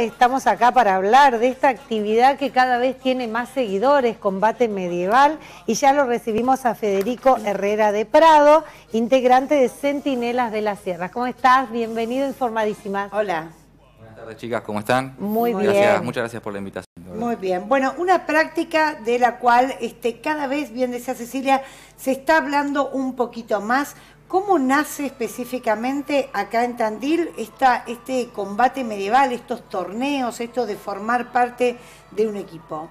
Estamos acá para hablar de esta actividad que cada vez tiene más seguidores, combate medieval, y ya lo recibimos a Federico Herrera de Prado, integrante de Centinelas de las Sierras. ¿Cómo estás? Bienvenido, informadísima. Hola. Buenas tardes, chicas, ¿cómo están? Muy bien. Muchas gracias por la invitación. Muy bien. Bueno, una práctica de la cual este, cada vez, bien decía Cecilia, se está hablando un poquito más ¿Cómo nace específicamente acá en Tandil este combate medieval, estos torneos, esto de formar parte de un equipo?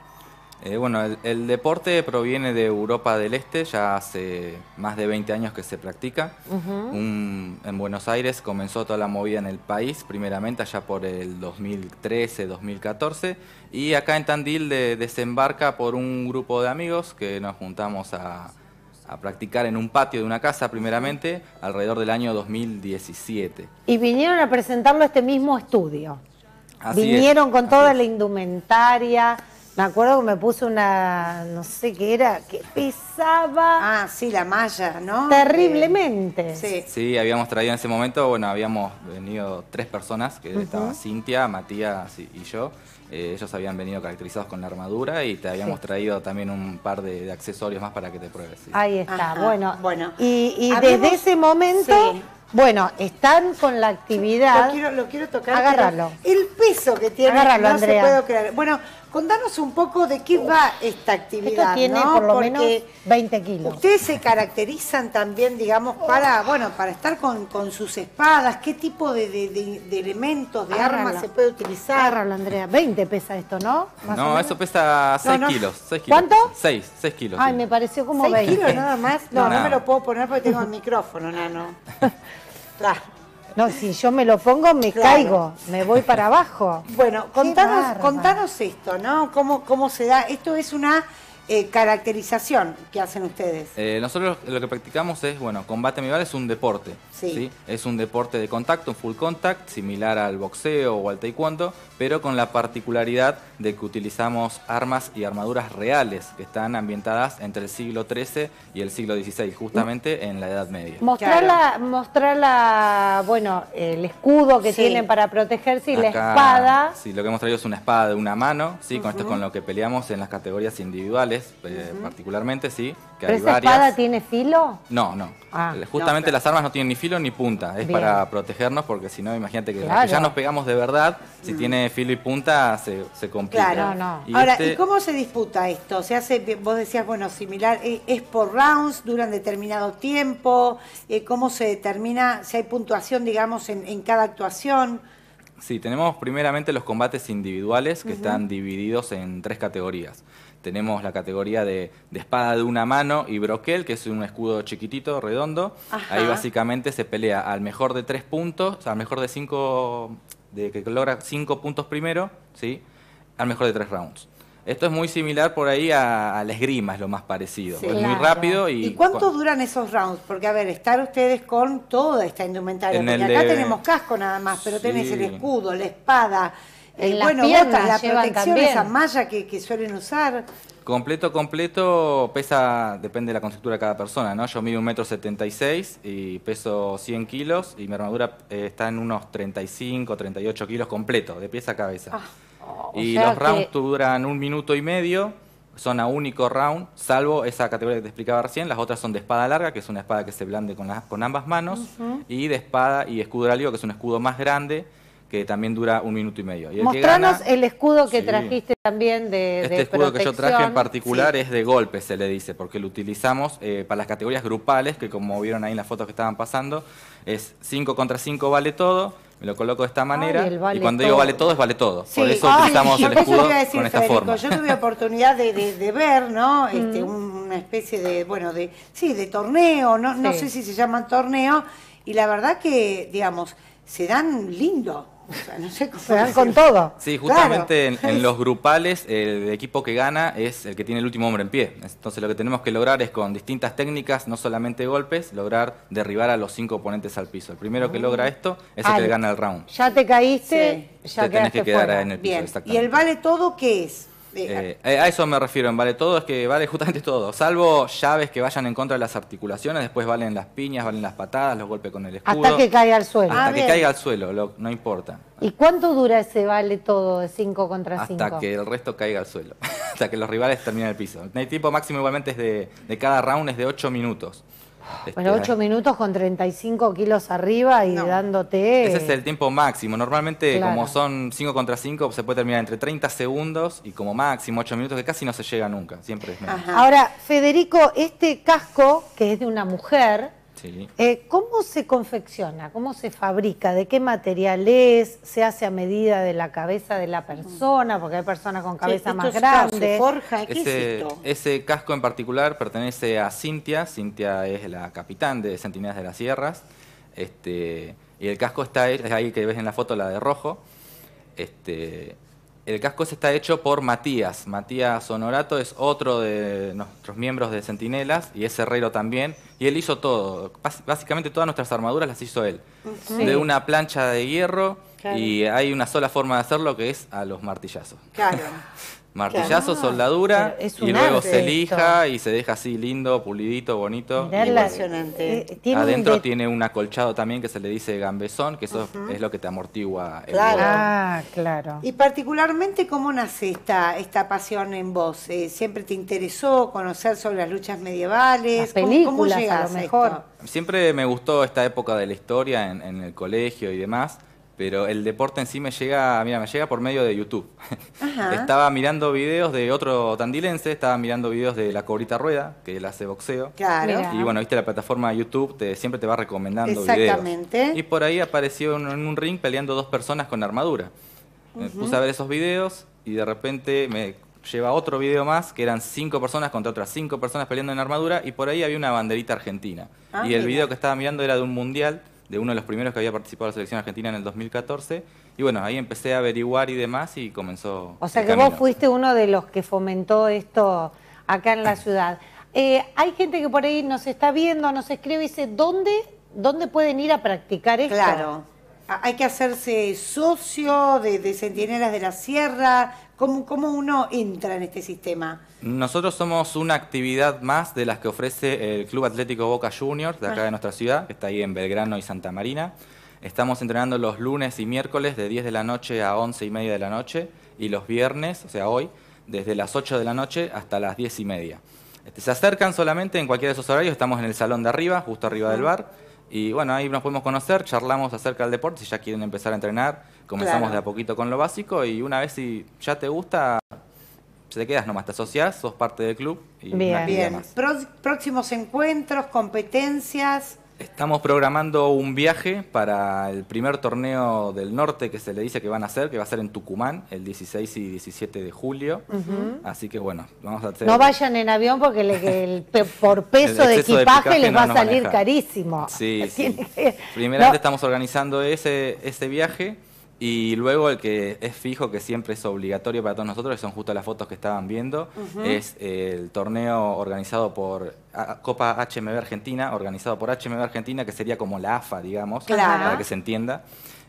Eh, bueno, el, deporte proviene de Europa del Este, ya hace más de 20 años que se practica. en Buenos Aires comenzó toda la movida en el país, primeramente allá por el 2013, 2014, y acá en Tandil desembarca por un grupo de amigos que nos juntamos a, a practicar en un patio de una casa primeramente alrededor del año 2017. Y vinieron a presentarlo a este mismo estudio. vinieron con toda la indumentaria. Me acuerdo que me puse una, no sé qué era, que pesaba... Ah, sí, la malla, ¿no? Terriblemente. Eh, sí. sí, habíamos traído en ese momento, bueno, habíamos venido tres personas, que estaba Cintia, Matías y yo. Eh, ellos habían venido caracterizados con la armadura y te habíamos traído también un par de, accesorios más para que te pruebes. Ahí está, bueno. bueno. Y, desde ese momento... Bueno, están con la actividad. Lo quiero, tocar. Agárralo. El peso que tiene. no Andrea. Se puedo creer. Bueno, contanos un poco de qué va esta actividad. Esto tiene por lo menos 20 kilos. Ustedes se caracterizan también, digamos, para bueno, para estar con, con sus espadas. ¿Qué tipo de, de, elementos, de armas se puede utilizar? Agárralo, Andrea. 20 pesa esto, ¿no? no, eso pesa 6 kilos. ¿Cuánto? 6, 6 kilos. Ay, me pareció como 6 20. kilos nada más. No, no, no me lo puedo poner porque tengo el micrófono, nano. No, si yo me lo pongo me caigo, me voy para abajo. Bueno, contanos, contanos esto, ¿no? ¿Cómo, ¿Cómo se da? Esto es una eh, caracterización que hacen ustedes? Eh, nosotros lo que practicamos es, bueno, combate medieval es un deporte. Es un deporte de contacto, full contact, similar al boxeo o al taekwondo, pero con la particularidad de que utilizamos armas y armaduras reales que están ambientadas entre el siglo XIII y el siglo XVI, justamente en la Edad Media. Mostrar, bueno, el escudo que tienen para protegerse y la espada. Sí, lo que hemos traído es una espada de una mano, sí, con esto es con lo que peleamos en las categorías individuales eh, particularmente, sí. Que ¿Pero esa espada tiene filo? No, no. Ah. Eh, justamente las armas no tienen ni filo ni punta. Es para protegernos porque si no, imagínate que, ya nos pegamos de verdad. Si mm. tiene filo y punta, se, complica. Claro, no. Ahora, este ¿y cómo se disputa esto? Se hace, vos decías, bueno, similar, eh, ¿es por rounds? ¿Duran determinado tiempo? ¿Cómo se determina si hay puntuación, digamos, en, cada actuación? Sí, tenemos primeramente los combates individuales que están divididos en tres categorías tenemos la categoría de, espada de una mano y broquel, que es un escudo chiquitito, redondo. Ahí básicamente se pelea al mejor de tres puntos, o sea, al mejor de cinco, de que logra cinco puntos primero, ¿sí? Al mejor de tres rounds. Esto es muy similar por ahí a, la esgrima, es lo más parecido. es muy rápido y. ¿Y cuánto duran esos rounds? Porque, a ver, estar ustedes con toda esta indumentaria. acá tenemos casco nada más, pero tenés el escudo, la espada, eh, en las bueno, la protección malla que, suelen usar. Completo, completo, pesa, depende de la constructura de cada persona, ¿no? Yo mido un metro setenta y peso 100 kilos y mi armadura eh, está en unos 35, 38 kilos completo, de pieza a cabeza. Ah, oh, y los rounds duran un minuto y medio, son a único round, salvo esa categoría que te explicaba recién, las otras son de espada larga, que es una espada que se blande con, con ambas manos, y de espada y escudo de que es un escudo más grande, que también dura un minuto y medio. Y el Mostranos el escudo que trajiste también de Este escudo que yo traje en particular es de golpe, se le dice, porque lo utilizamos eh, para las categorías grupales, que como vieron ahí en las fotos que estaban pasando, es 5 contra 5 vale todo, me lo coloco de esta manera y cuando digo vale todo es vale todo. Por eso utilizamos el escudo con esta forma. Yo tuve oportunidad de, ver, ¿no? Mm. Este, una especie de, bueno, de, sí, de torneo, no, no sé si se llaman torneo, y la verdad que, digamos, se dan lindo no sé con todo. Sí, justamente en, los grupales el equipo que gana es el que tiene el último hombre en pie. Entonces lo que tenemos que lograr es con distintas técnicas, no solamente golpes, lograr derribar a los cinco oponentes al piso. El primero que ah. logra esto es el que gana el round. Ya te caíste, ya te tenés que quedar en el piso. Bien. ¿Y el vale todo qué es? Eh, eh, ah. eh, a eso me refiero, vale todo, es que vale justamente todo, salvo llaves que vayan en contra de las articulaciones, después valen las piñas, valen las patadas, los golpes con el escudo. Hasta que caiga al suelo. Hasta ah, que caiga al suelo, no importa. ¿Y cuánto dura ese vale todo de 5 contra 5? Hasta que el resto caiga al suelo, hasta que los rivales terminen el piso. El tiempo máximo igualmente es de, de cada round es de 8 minutos. Este, bueno, 8 minutos con 35 kilos arriba y dándote... Ese es el tiempo máximo. Normalmente, como son 5 contra 5, se puede terminar entre 30 segundos y como máximo 8 minutos, que casi no se llega nunca. Siempre es menos. Ahora, Federico, este casco, que es de una mujer, eh, ¿Cómo se confecciona? ¿Cómo se fabrica? ¿De qué material es? ¿Se hace a medida de la cabeza de la persona? Porque hay personas con cabeza más grande. forja, ese, casco en particular pertenece a Cintia. Cintia es la capitán de Centinelas de las Sierras. Este, y el casco está es ahí que ves en la foto la de rojo. Este, el casco se está hecho por Matías. Matías Honorato es otro de nuestros miembros de Centinelas y es herrero también. Y él hizo todo. básicamente todas nuestras armaduras las hizo él. De una plancha de hierro y hay una sola forma de hacerlo que es a los martillazos. Claro. Martillazo, soldadura y luego se lija y se deja así lindo, pulidito, bonito. Impresionante. Eh, eh, adentro tiene un acolchado también que se le dice gambesón, que eso es lo que te amortigua el claro. Ah, claro. Y particularmente, ¿cómo nace esta, esta pasión en vos? Eh, ¿Siempre te interesó conocer sobre las luchas medievales? ¿Cómo, mejor? Siempre me gustó esta época de la historia en, en el colegio y demás pero el deporte en sí me llega, mira, me llega por medio de YouTube. estaba mirando videos de otro tandilense, estaba mirando videos de la Cobrita Rueda, que él hace boxeo. Claro. Y bueno, viste la plataforma YouTube, te, siempre te va recomendando videos. Exactamente. Y por ahí apareció en, un ring peleando dos personas con armadura. puse a ver esos videos y de repente me lleva otro video más que eran cinco personas contra otras cinco personas peleando en armadura y por ahí había una banderita argentina. Ah, y el video que estaba mirando era de un mundial de uno de los primeros que había participado en la selección argentina en el 2014. Y bueno, ahí empecé a averiguar y demás y comenzó. O sea que vos fuiste uno de los que fomentó esto acá en la ciudad. Eh, hay gente que por ahí nos está viendo, nos escribe y dice, ¿dónde, dónde pueden ir a practicar esto? Claro. Hay que hacerse socio de Centinelas de la Sierra, ¿Cómo, uno entra en este sistema? Nosotros somos una actividad más de las que ofrece el Club Atlético Boca Juniors de acá de nuestra ciudad, que está ahí en Belgrano y Santa Marina. Estamos entrenando los lunes y miércoles de 10 de la noche a 11 y media de la noche y los viernes, o sea hoy, desde las 8 de la noche hasta las 10 y media. Este, se acercan solamente en cualquiera de esos horarios, estamos en el salón de arriba, justo arriba del bar y bueno, ahí nos podemos conocer, charlamos acerca del deporte, si ya quieren empezar a entrenar, comenzamos de a poquito con lo básico y una vez si ya te gusta, te quedas nomás, te asociás, sos parte del club. Y bien, bien. Próximos encuentros, competencias. Estamos programando un viaje para el primer torneo del norte que se le dice que van a hacer, que va a ser en Tucumán el 16 y 17 de julio. Así que bueno, vamos a hacer... No vayan en avión porque el, por peso de, equipaje les va a salir carísimo. Sí, estamos organizando ese, ese viaje. Y luego el que es fijo, que siempre es obligatorio para todos nosotros, que son justo las fotos que estaban viendo, es el torneo organizado por ah, ah, Copa HMB Argentina, organizado por HMB Argentina, que sería como la AFA, digamos, para que se entienda,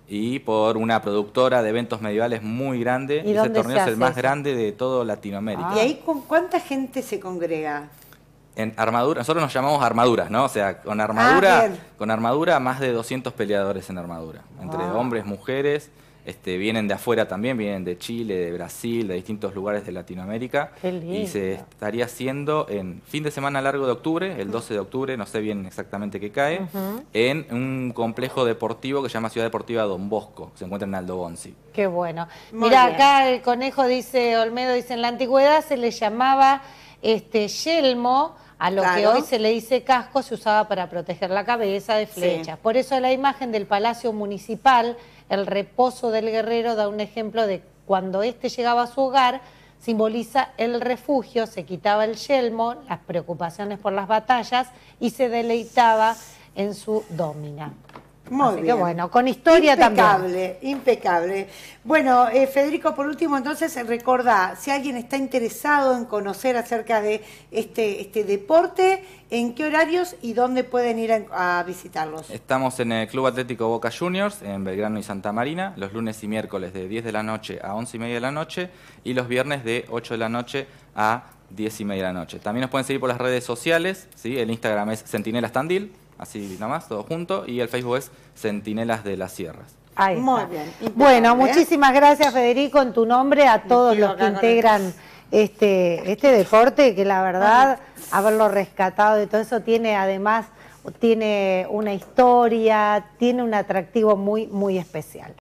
y por una productora de eventos medievales muy grande. ¿Y Ese torneo es el más grande de todo Latinoamérica. Ah. ¿Y ahí con cuánta gente se congrega? en armadura, nosotros nos llamamos armaduras, ¿no? O sea, con ah, armadura, con armadura más de 200 peleadores en armadura, entre hombres, mujeres, este, vienen de afuera también, vienen de Chile, de Brasil, de distintos lugares de Latinoamérica. Y se estaría haciendo en fin de semana largo de octubre, el 12 de octubre, no sé bien exactamente qué cae, en un complejo deportivo que se llama Ciudad Deportiva Don Bosco, que se encuentra en Aldo Bonzi. Qué bueno. Mira, acá el conejo dice, Olmedo dice, en la antigüedad se le llamaba este yelmo, a lo que hoy se le dice casco, se usaba para proteger la cabeza de flechas. Por eso la imagen del Palacio Municipal, el reposo del guerrero, da un ejemplo de cuando éste llegaba a su hogar, simboliza el refugio, se quitaba el yelmo, las preocupaciones por las batallas y se deleitaba en su domina. Muy bien. bueno, con historia impecable, también. Impecable, impecable. Bueno, eh, Federico, por último, entonces recuerda, si alguien está interesado en conocer acerca de este, este deporte, ¿en qué horarios y dónde pueden ir a, visitarlos? Estamos en el Club Atlético Boca Juniors, en Belgrano y Santa Marina, los lunes y miércoles de 10 de la noche a 11 y media de la noche y los viernes de 8 de la noche a 10 y media de la noche. También nos pueden seguir por las redes sociales, ¿sí? el Instagram es Centinela Tandil así nada más, todo junto, y el Facebook es Centinelas de las Sierras. Ahí Muy bien. Bueno, ¿eh? muchísimas gracias Federico en tu nombre a todos los que integran este, este deporte que la verdad haberlo rescatado y todo eso tiene además tiene una historia, tiene un atractivo muy muy especial.